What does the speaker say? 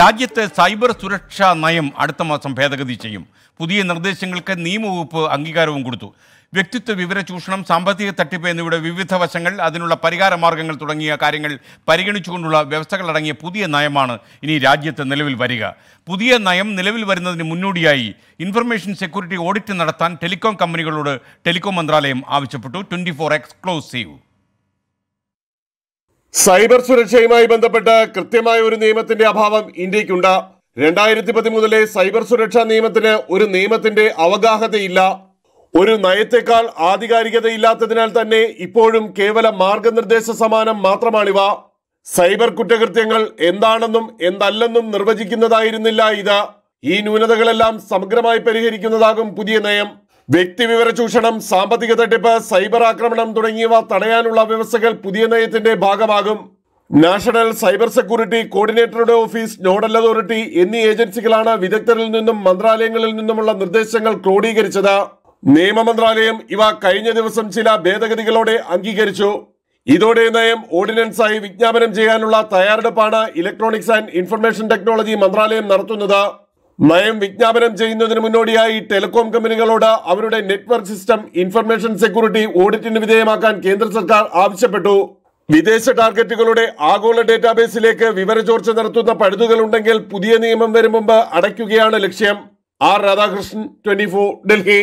രാജ്യത്തെ സൈബർ സുരക്ഷാ നയം അടുത്ത മാസം ഭേദഗതി ചെയ്യും പുതിയ നിർദ്ദേശങ്ങൾക്ക് നിയമവകുപ്പ് അംഗീകാരവും കൊടുത്തു വ്യക്തിത്വ വിവര ചൂഷണം സാമ്പത്തിക തട്ടിപ്പ് എന്നിവയുടെ വിവിധ വശങ്ങൾ അതിനുള്ള പരിഹാര മാർഗങ്ങൾ തുടങ്ങിയ കാര്യങ്ങൾ പരിഗണിച്ചുകൊണ്ടുള്ള വ്യവസ്ഥകളടങ്ങിയ പുതിയ നയമാണ് ഇനി രാജ്യത്ത് നിലവിൽ വരിക പുതിയ നയം നിലവിൽ വരുന്നതിന് മുന്നോടിയായി ഇൻഫർമേഷൻ സെക്യൂരിറ്റി ഓഡിറ്റ് നടത്താൻ ടെലികോം കമ്പനികളോട് ടെലികോം മന്ത്രാലയം ആവശ്യപ്പെട്ടു ട്വൻറ്റി ഫോർ എക്സ്ക്ലൂസീവ് സൈബർ സുരക്ഷയുമായി ബന്ധപ്പെട്ട് കൃത്യമായ ഒരു നിയമത്തിന്റെ അഭാവം ഇന്ത്യക്കുണ്ട് രണ്ടായിരത്തി പതിമൂന്നിലെ സൈബർ സുരക്ഷാ നിയമത്തിന് ഒരു നിയമത്തിന്റെ അവഗാഹതയില്ല ഒരു നയത്തെക്കാൾ ആധികാരികതയില്ലാത്തതിനാൽ തന്നെ ഇപ്പോഴും കേവല മാർഗനിർദ്ദേശ സമാനം മാത്രമാണിവ സൈബർ കുറ്റകൃത്യങ്ങൾ എന്താണെന്നും എന്തല്ലെന്നും നിർവചിക്കുന്നതായിരുന്നില്ല ഇത് ഈ ന്യൂനതകളെല്ലാം സമഗ്രമായി പരിഹരിക്കുന്നതാകും പുതിയ നയം വ്യക്തിവിവര ചൂഷണം സാമ്പത്തിക തട്ടിപ്പ് സൈബർ ആക്രമണം തുടങ്ങിയവ തടയാനുള്ള വ്യവസ്ഥകൾ പുതിയ നയത്തിന്റെ ഭാഗമാകും നാഷണൽ സൈബർ സെക്യൂരിറ്റി കോർഡിനേറ്ററുടെ ഓഫീസ് നോഡൽ അതോറിറ്റി എന്നീ ഏജൻസികളാണ് വിദഗ്ധരിൽ നിന്നും മന്ത്രാലയങ്ങളിൽ നിന്നുമുള്ള നിർദ്ദേശങ്ങൾ ക്രോഡീകരിച്ചത് നിയമ മന്ത്രാലയം ഇവ കഴിഞ്ഞ ദിവസം ചില ഭേദഗതികളോടെ അംഗീകരിച്ചു ഇതോടെ നയം ഓർഡിനൻസായി വിജ്ഞാപനം ചെയ്യാനുള്ള തയ്യാറെടുപ്പാണ് ഇലക്ട്രോണിക്സ് ആൻഡ് ഇൻഫർമേഷൻ ടെക്നോളജി മന്ത്രാലയം നടത്തുന്നത് നയം വിജ്ഞാപനം ചെയ്യുന്നതിന് മുന്നോടിയായി ടെലികോം കമ്പനികളോട് അവരുടെ നെറ്റ്വർക്ക് സിസ്റ്റം ഇൻഫർമേഷൻ സെക്യൂരിറ്റി ഓഡിറ്റിന് വിധേയമാക്കാൻ കേന്ദ്ര സർക്കാർ ആവശ്യപ്പെട്ടു വിദേശ ടാർഗറ്റുകളുടെ ആഗോള ഡേറ്റാബേസിലേക്ക് ചോർച്ച നടത്തുന്ന പഴുതുകളുണ്ടെങ്കിൽ പുതിയ നിയമം വരും മുമ്പ് അടയ്ക്കുകയാണ് ലക്ഷ്യം ആർ രാധാകൃഷ്ണൻ ട്വന്റി ഡൽഹി